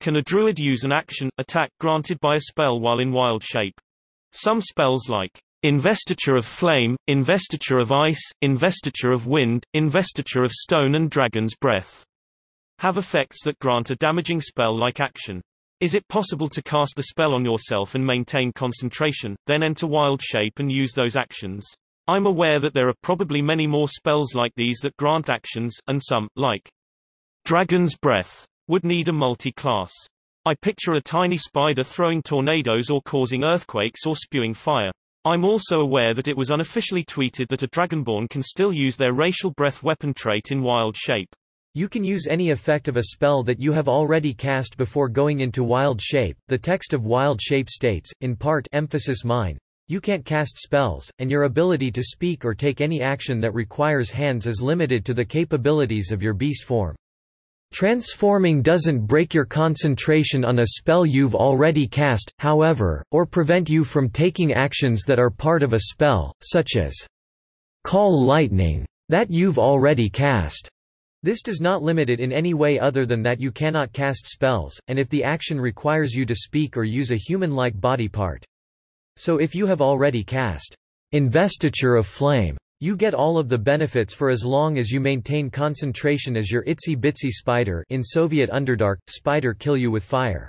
Can a druid use an action, attack granted by a spell while in wild shape? Some spells like Investiture of Flame, Investiture of Ice, Investiture of Wind, Investiture of Stone and Dragon's Breath have effects that grant a damaging spell-like action. Is it possible to cast the spell on yourself and maintain concentration, then enter wild shape and use those actions? I'm aware that there are probably many more spells like these that grant actions, and some, like Dragon's Breath, would need a multi-class. I picture a tiny spider throwing tornadoes or causing earthquakes or spewing fire. I'm also aware that it was unofficially tweeted that a Dragonborn can still use their racial breath weapon trait in wild shape. You can use any effect of a spell that you have already cast before going into wild shape. The text of wild shape states, in part emphasis mine, you can't cast spells, and your ability to speak or take any action that requires hands is limited to the capabilities of your beast form. Transforming doesn't break your concentration on a spell you've already cast, however, or prevent you from taking actions that are part of a spell, such as call lightning that you've already cast. This does not limit it in any way other than that you cannot cast spells, and if the action requires you to speak or use a human-like body part. So if you have already cast investiture of flame, you get all of the benefits for as long as you maintain concentration as your itsy bitsy spider in Soviet Underdark, spider kill you with fire.